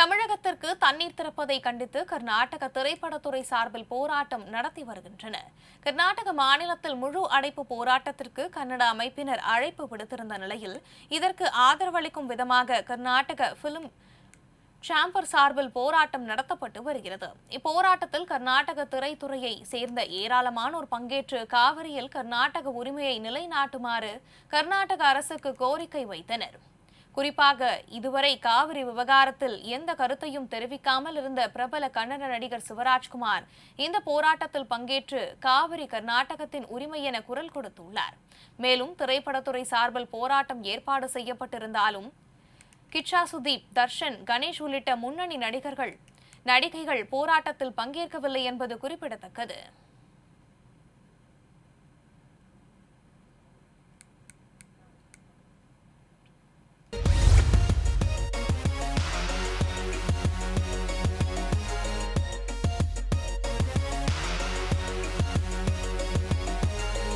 தமிழகத்திற்கு தண்ணீர் திறப்பதை கண்டித்து கர்நாடக திரைப்படத்துறை சார்பில் போராட்டம் நடத்தி வருகின்றனர் கர்நாடக மாநிலத்தில் முழு அடைப்பு போராட்டத்திற்கு கன்னட அமைப்பினர் அழைப்பு விடுத்திருந்த நிலையில் இதற்கு ஆதரவளிக்கும் விதமாக கர்நாடக பிலிம் சாம்பர் சார்பில் போராட்டம் நடத்தப்பட்டு வருகிறது இப்போராட்டத்தில் கர்நாடக திரைத்துறையை சேர்ந்த ஏராளமானோர் பங்கேற்று காவிரியில் கர்நாடக உரிமையை நிலைநாட்டுமாறு கர்நாடக அரசுக்கு கோரிக்கை வைத்தனர் குறிப்பாக இதுவரை காவிரி விவகாரத்தில் எந்த கருத்தையும் தெரிவிக்காமல் இருந்த பிரபல கன்னட நடிகர் சிவராஜ்குமார் இந்த போராட்டத்தில் பங்கேற்று காவிரி கர்நாடகத்தின் உரிமை என குரல் கொடுத்துள்ளார் மேலும் திரைப்படத்துறை சார்பில் போராட்டம் ஏற்பாடு செய்யப்பட்டிருந்தாலும் கிச்சா சுதீப் தர்ஷன் கணேஷ் உள்ளிட்ட முன்னணி நடிகர்கள் நடிகைகள் போராட்டத்தில் பங்கேற்கவில்லை என்பது குறிப்பிடத்தக்கது